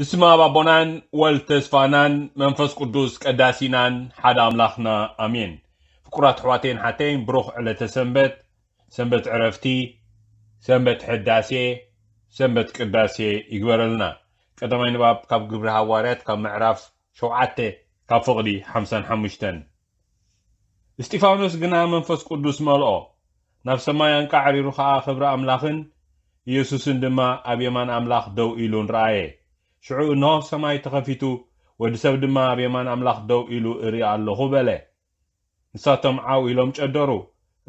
ብስመ አብ አቦናን ወልድ ተስፋናን መንፈስ ቅዱስ ቀዳሲናን ሓደ ኣምላኽና ኣሜን ፍቁራት ኣሕዋተይን ሓተይን ብሩኽ ዕለተ ሰንበት ሰንበት ዕረፍቲ ሰንበት ሕዳሴ ሰንበት ቅዳሴ ይግበረልና ቀዳማይ ንባብ ካብ ግብሪ ሃዋርያት ካብ ምዕራፍ ሸውዓተ ካብ ፍቕዲ 55 እስጢፋኖስ ግና መንፈስ ቅዱስ መልኦ ናብ ሰማይ ኣንቃ ዓሪሩ ከዓ ክብሪ ኣምላኽን ኢየሱስን ድማ ኣብ የማን ኣምላኽ ደው ኢሉ ንረኣየ ሽዑ እንሆ ሰማይ ተኸፊቱ ወዲ ሰብ ድማ ኣብ የማን ኣምላኽ ደው ኢሉ እርኢ ኣለኹ በለ ንሳቶም ዓው ኢሎም ጨደሩ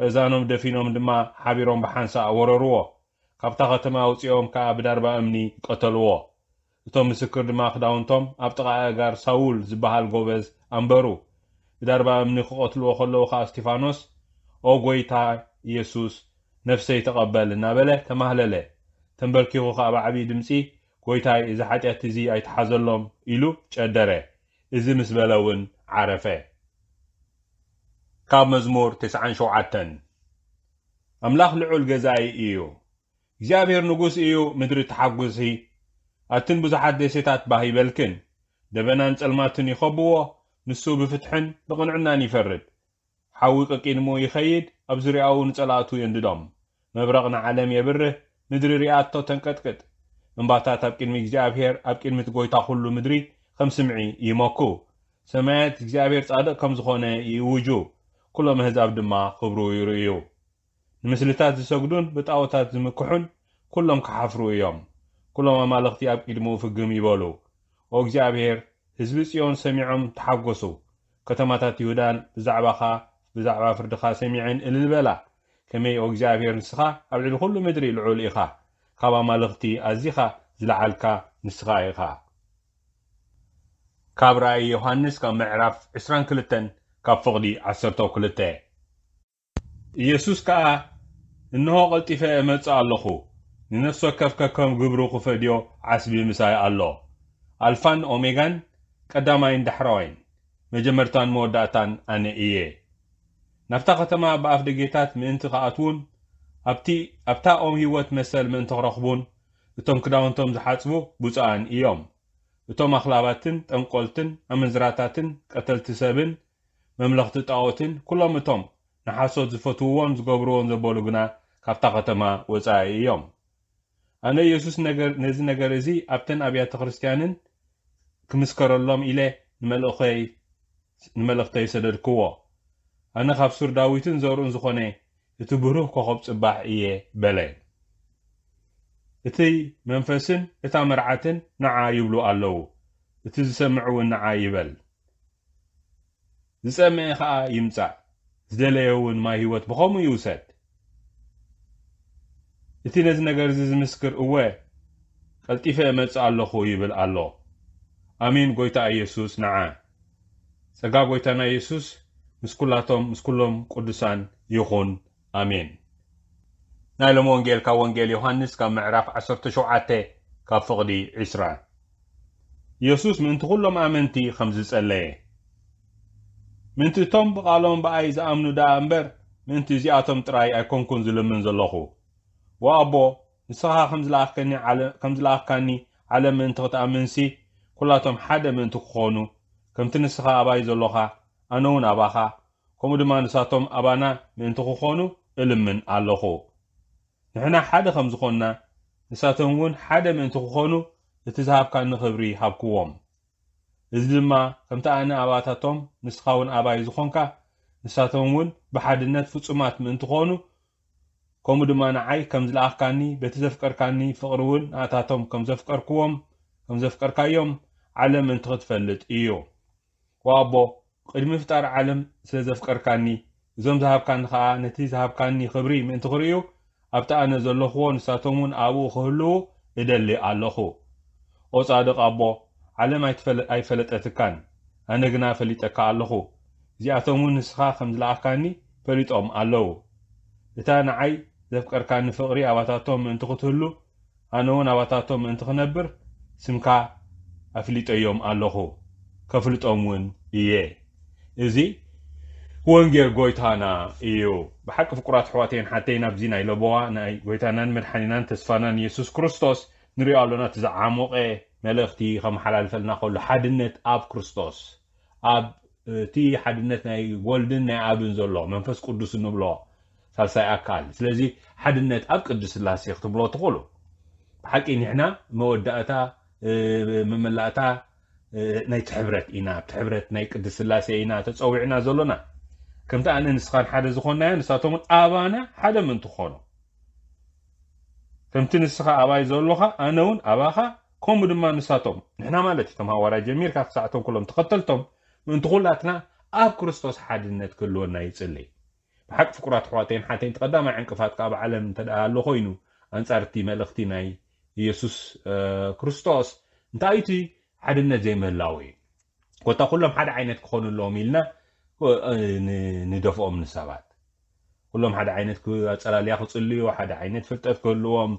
እዛኖም ደፊኖም ድማ ሓቢሮም ብሓንሳ ወረርዎ ካብታ ከተማ ውፂኦም ከዓ ብዳርባ እምኒ ቀተልዎ እቶም ምስክር ድማ ክዳውንቶም ኣብ ጥቓ እጋር ሳውል ዝበሃል ጎበዝ ኣንበሩ ብዳርባ እምኒ ክቐትልዎ ከለዉ ከዓ እስጢፋኖስ ኦ ጎይታ ኢየሱስ ነፍሰይ ተቐበል እናበለ ተማህለለ ተንበርኪኹ ከዓ ብዓብዪ ድምፂ ጎይታይ እዚ ሓጢአት እዚ ኣይትሓዘሎም ኢሉ ጨደረ እዚ ምስ በለ እውን ዓረፈ ካብ መዝሙር 97 ኣምላኽ ልዑል ገዛኢ እዩ እግዚኣብሔር ንጉስ እዩ ምድሪ ተሓጒሲ ኣትን ብዙሓት ደሴታት ባሂበልክን ደበናን ጸልማትን ይኸብዎ ንሱ ብፍትሕን ብቕንዕናን ይፈርድ ሓዊ ቀቂድሞ ይኸይድ ኣብ ዙርያኡ ንጸላእቱ የንድዶም መብረቕ ንዓለም የብርህ ምድሪ ርያቶ ተንቀጥቅጥ እምባታት ኣብ ቅድሚ እግዚኣብሔር ኣብ ቅድሚት ጎይታ ኩሉ ምድሪ ከም ስምዒ ይመኩ ሰማያት እግዚኣብሔር ጻድቕ ከም ዝኾነ ይውጁ ኩሎም ህዛብ ድማ ክብሩ ይርእዩ ንምስልታት ዝሰግዱን ብጣዖታት ዝምክሑን ኩሎም ክሓፍሩ እዮም ኩሎም ኣማለኽቲ ኣብ ቅድሚኡ ፍግም ይበሉ ኦ እግዚኣብሔር ህዝቢ ጽዮን ሰሚዖም ተሓጐሱ ከተማታት ይሁዳን ብዛዕባኻ ብዛዕባ ፍርድኻ ሰሚዐን እልልበላ ከመይ ኦ እግዚኣብሔር ንስኻ ኣብ ልዕሊ ኩሉ ምድሪ ልዑል ኢኻ ካብኣማልኽቲ ኣዚኻ ዝለዓልካ ንስኻ ኢኻ ካብ ራእይ ዮሃንስ ካብ ምዕራፍ 22 ካብ ፍቕዲ 12 ኢየሱስ ከዓ እንሆ ቐልጢፈ እመጽእ ኣለኹ ንነፍሲ ወከፍከ ከም ግብሩ ክፈድዮ ዓስቢ ምሳይ ኣሎ ኣልፋን ኦሜጋን ቀዳማይን ዳሕራዋይን መጀመርታን መወዳእታን ኣነ እየ ናብታ ኸተማ ብኣፍ ደጌታት ምእንቲ ኸኣትውን ابتي ابتا اوم هيوت مسل من تغرخبون اتوم كداون توم زحاتبو بوزان ايوم اتوم اخلاباتن تنقلتن امنزراتاتن قتلت سبن مملخت طاوتن كلهم اتوم نحاسو زفتوون زغبرون زبولغنا كابتا قتما وزا ايوم انا يسوس نجر نزي نجر زي ابتن ابيات كريستيانن كمسكر اللهم الى نملخي نملخت يسدركو انا خاف سور داويتن زورون زخوني እቲ ብሩህ ኮኸብ ጽባሕ እየ በለ እቲ መንፈስን እታ መርዓትን ንዓ ይብሉ ኣለዉ እቲ ዝሰምዕ እውን ንዓ ይበል ዝጸምዐ ኸዓ ይምጻእ ዝደለየ እውን ማይ ህይወት ብኸምኡ ይውሰድ እቲ ነዚ ነገር እዚ ዝምስክር እወ ቀልጢፈ መጽእ ኣለኹ ይብል ኣሎ ኣሚን ጐይታ ኢየሱስ ንዓ ጸጋ ጐይታና ኢየሱስ ምስ ኵላቶም ምስ ኵሎም ቅዱሳን ይኹን ኣሜን ናይ ሎም ወንጌል ካብ ወንጌል ዮሃንስ ካብ ምዕራፍ 17 ካብ ፍቕዲ 20 ኢየሱስ ምእንቲ ኵሎም ኣመንቲ ከም ዝጸለየ ምእንቲ እቶም ብቓሎም ብኣይ ዝኣምኑ ዳ እምበር ምእንቲ እዚኣቶም ጥራይ ኣይኮንኩን ዝልምን ዘለኹ ወኣቦ ንስኻ ከም ዝለኣኽካኒ ዓለም ምእንቲ ክትኣምንሲ ኵላቶም ሓደ ምእንቲ ክኾኑ ከምቲ ንስኻ ኣባይ ዘለኻ ኣነ እውን ኣባኻ ከምኡ ድማ ንሳቶም ኣባና ምእንቲ ክኾኑ إلمن ألوخو نحنا حدا خمزخونا نساتهمون حدا من تخونو لتزهب كان نخبري حبكوهم إذلما كمتا أنا أباتاتهم نسخاون أبا يزخونكا نساتهمون بحد النت فتسومات من تخونو كومو دمان عاي كمزل أخكاني بتزفكر كاني فقرون أتاتهم كمزفكر كوهم كمزفكر كايوم علم من تغتفلت إيو وابو قد مفتار علم سيزفكر كاني እዞም ዝሃብካኒ ከዓ ነቲ ዝሃብካኒ ክብሪ ምእንቲ ክርእዩ ኣብቲ ኣነ ዘለኽዎ ንሳቶም እውን ኣብኡ ክህልው እደሊ ኣለኹ ኦ ጻድቕ ኣቦ ዓለም ኣይፈለጠትካን ኣነ ግና ፈሊጠካ ኣለኹ እዚኣቶም እውን ንስኻ ከም ዝለኣኽካኒ ፈሊጦም ኣለዉ እታ ንዓይ ዘፍቀርካኒ ፍቕሪ ኣባታቶም ምእንቲ ክትህሉ ኣነ እውን ኣባታቶም ምእንቲ ክነብር ስምካ ኣፍሊጠዮም ኣለኹ ከፍልጦም እውን እየ እዚ وانجيل غويتانا ايو بحق فقرات حواتين حتينا بزينا يلبوا ناي غويتانا مرحنينان تسفانا يسوس كريستوس نري علونا تزعموق ايه ملغتي خم حلال فلنا قول حدنت اب كريستوس اب تي حدنت ناي ولدن ناي اب انزلو منفس قدس نبلو سلساي اكال سلزي حدنت اب قدس الله سيخ تبلو تقولو بحق ان احنا مودعتا مملاتا ناي تحبرت اينا بتحبرت ناي قدس الله سينا تصوعنا زلونا كمتا أنا نسخان حدا زخونا يا نساتهم أبانا حدا من تخونه فهمت نسخة أبا يزولوها أنا ون أباها كم بدون ما نساتهم نحن ما لتي تم هوا راجع ميركا في ساعتهم كلهم تقتلتهم من تخولاتنا أب كريستوس حدا نت كله نايت سلي بحق فكرات خواتين حتى يتقدم عن كفات كاب علم تدا له خينو أنصارتي ملختيناي يسوس كريستوس نتايتي حدا نزيم اللاوي وتقول لهم حدا عينت كخون اللوميلنا ንደፍኦም ንሰባት ኩሎም ሓደ ዓይነት ኣፀላልያ ክፅልዩ ሓደ ዓይነት ፍልጠት ክህልዎም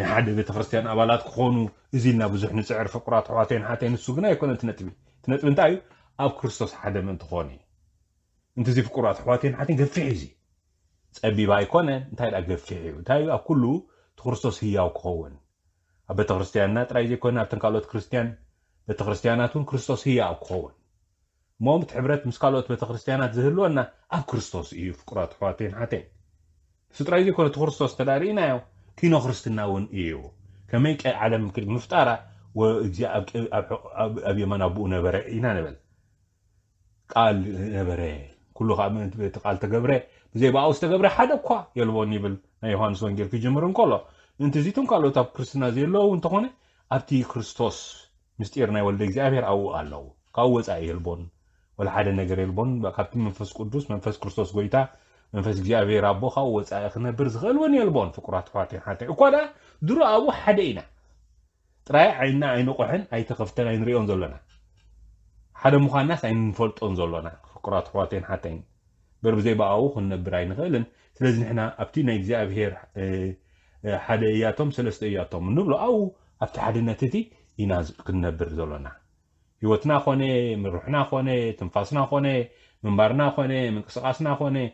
ንሓደ ቤተክርስትያን ኣባላት ክኾኑ እዚ ኢልና ብዙሕ ንፅዕር ፍቁራት ኣሕዋተይን ሓተይን ንሱ ግና ኣይኮነ እቲ ነጥቢ እቲ ነጥቢ እንታይ እዩ ኣብ ክርስቶስ ሓደ ምእንቲ ክኾነ እዩ እንትዚ ፍቁራት ኣሕዋተይን ሓተይን ገፊሕ እዩ እዚ ፀቢባ ኣይኮነ እንታይ ዳ ገፊሕ እዩ እንታይ እዩ ኣብ ኩሉ እቲ ክርስቶስ ህያው ክኸውን ኣብ ቤተክርስትያንና ጥራይ ዘይኮነ ኣብተን ካልኦት ክርስትያን ቤተክርስትያናት እውን ክርስቶስ ህያው ክኸውን مومت حبرت مسكالوت بيت خريستيانات زهلو أن أب كريستوس إيو فقرات حواتين حاتين سترايزي كورة خريستوس تدارينا يو كينو خريستنا ون إيو كميك عالم كريم مفتارة وإجزي أب, أب, أب, أب, أب يمان أبو نبرا إينا نبل قال نبرا كلو خامن تبيت قال تقبرا بزي باوس تقبرا حدا بكوا يلوون نبل نيوان سوانجير في جمرون كولو انت زيتون قالو تاب كريستنا زيلو وانت خوني أبتي كريستوس مستيرنا يولد إجزي أبير أو ألو قوز أيل بون ولحد النجار البون بقابت من فس كودوس من فس كرستوس قويتا من فس جاء في رابوها وسأخنا برز غلوني البون فكرات فاتي حتى وكذا درو أو حد إنا ترى عينا عين قحن أي تخفتنا عين ريون زلنا حد مخانس عين فولت أنزلنا فكرات فاتي حتى برب زي بقى أوه خنا براين غلن سلزن إحنا أبتينا جاء في هير حد إياتهم سلست إياتهم نبلو أو أبت حد نتتي ينازل كنا برز زلنا هیوت نخونه من روح نخونه تنفس نخونه من بر نخونه من قصقص نخونه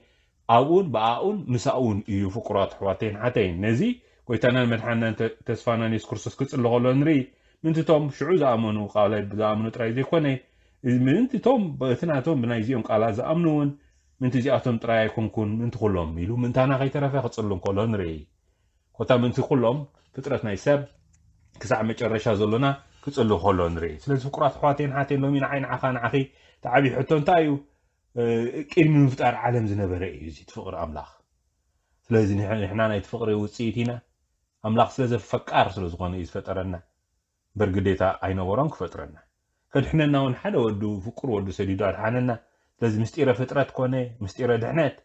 آون با آون مس آون ایو فکرات حواتین حتی نزی کوی تنال من حنان تصفانه نیست کرسوس کت لغلان ری من تو توم شعوز آمنو قاله بذ آمنو ترایدی من تو توم با اثنا توم بنایزیم قاله ز آمنون من تو جاتم ترای کن کن من تو خلم میلو من تانا غی طرف خت صلون قلان ری خودم من تو خلم فطرت نیسب کس عمه چرشه زلونه كتقول له خلون ري سلسة فكرات حواتين حاتين لومين عين عخان عخي تعبي حتون تايو كل من فتار عالم زنبه رأي يزيد فقر أملاخ سلسة نحنا نايت فقر وصيتنا أملاخ سلسة فكار سلسة غانا يز فترنا برقديتا عين ورانك فترنا كد حنا ناون حدا ودو فكر ودو سديدار حاننا لازم مستيرة فترات كونة مستيرة دهنات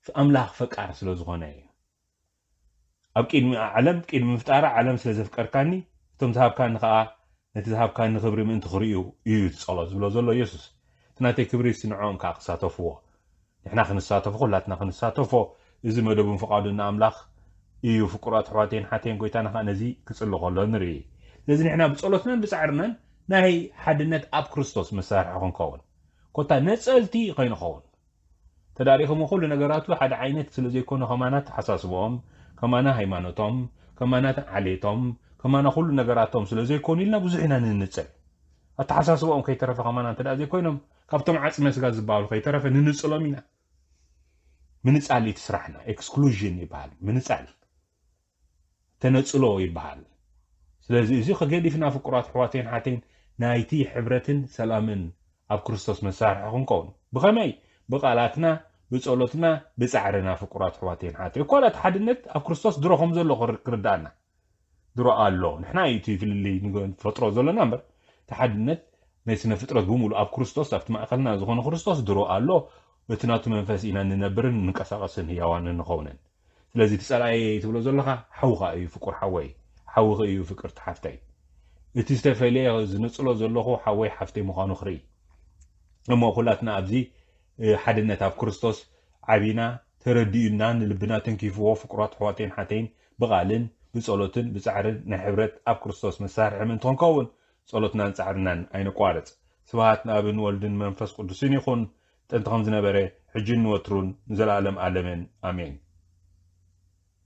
فأملاخ فكار سلسة غانا أو كين عالم كين مفتارة عالم سلسة فكر كاني ثم تهاب كان خاء ነቲ ዝሃብካኒ ክብሪ ምእንቲ ክርእዩ እዩ ዝጸሎት ዝብሎ ዘሎ የሱስ እቲ ናተይ ክብሪ ስንዖም ከዓ ክሳተፍዎ ንሕና ክንሳተፎ ኩላትና ክንሳተፎ እዚ መደቡን ፍቓዱን ንኣምላኽ እዩ ፍቁራት ኣሕዋተይን ሓተይን ጎይታና ከዓ ነዚ ክጽሊ ከሎ ንርኢ ስለዚ ንሕና ብጸሎትናን ብጻዕርናን ናይ ሓድነት ኣብ ክርስቶስ መሳርሒ ክንከውን ኮታ ነጸልቲ ኸይንኸውን ተዳሪኹም ኩሉ ነገራቱ ሓደ ዓይነት ስለ ዘይኮኑ ከማና ተሓሳስቦኦም ከማና ሃይማኖቶም ከማና ዓሌቶም همانا خلو نجاراتهم سلا زي كوني لنا بزحنا ننتصل التحساس وهم كي ترى فهمانا أنت لا زي كونهم كابتن عاد سمع سجاز بالو كي ترى فننتصل منا منتصل يتسرحنا إكسكلوجين يبهل منتصل تنتصلوا يبهل سلا زي زي خجدي فينا فكرات حواتين حاتين نايتي حبرتين سلامن أب كريستوس مسار عن كون بقالاتنا بتصلتنا بتسعرنا فكرات حواتين حاتين كل أتحدنت أب كريستوس دروهم زلوا كردانا درو آلو نحنا ايتي في اللي فترة زولا نمبر تحد النت نيسنا فترة بومو لأب كرستوس أفت ما أقلنا زخون كرستوس درو آلو بتناتو منفس إنا ننبرن نكساقسن هيوان نخونن لازي تسأل أي تقول زولا خا حوغا أي فكر حوي حوغا أي فكر تحفتي إتستفالي زنسلو زولا خو حوي حفتي مخانو خري أما قلتنا أبزي حد النت أب كرستوس عبينا تردينا نلبنا تنكيفو فكرات حواتين حتين بغالن ብጸሎትን ብጻዕርን ናይ ሕብረት ኣብ ክርስቶስ መሳርሒም እንትኽንከውን ጸሎትናን ጻዕርናን ኣይነቋረፅ ስብሃት ንኣብ ንወልድን መንፈስ ቅዱስን ይኹን ጥንቲ ኸም ዝነበረ ሕጅን እንወትሩን ንዘለኣለም ኣለምን ኣሜን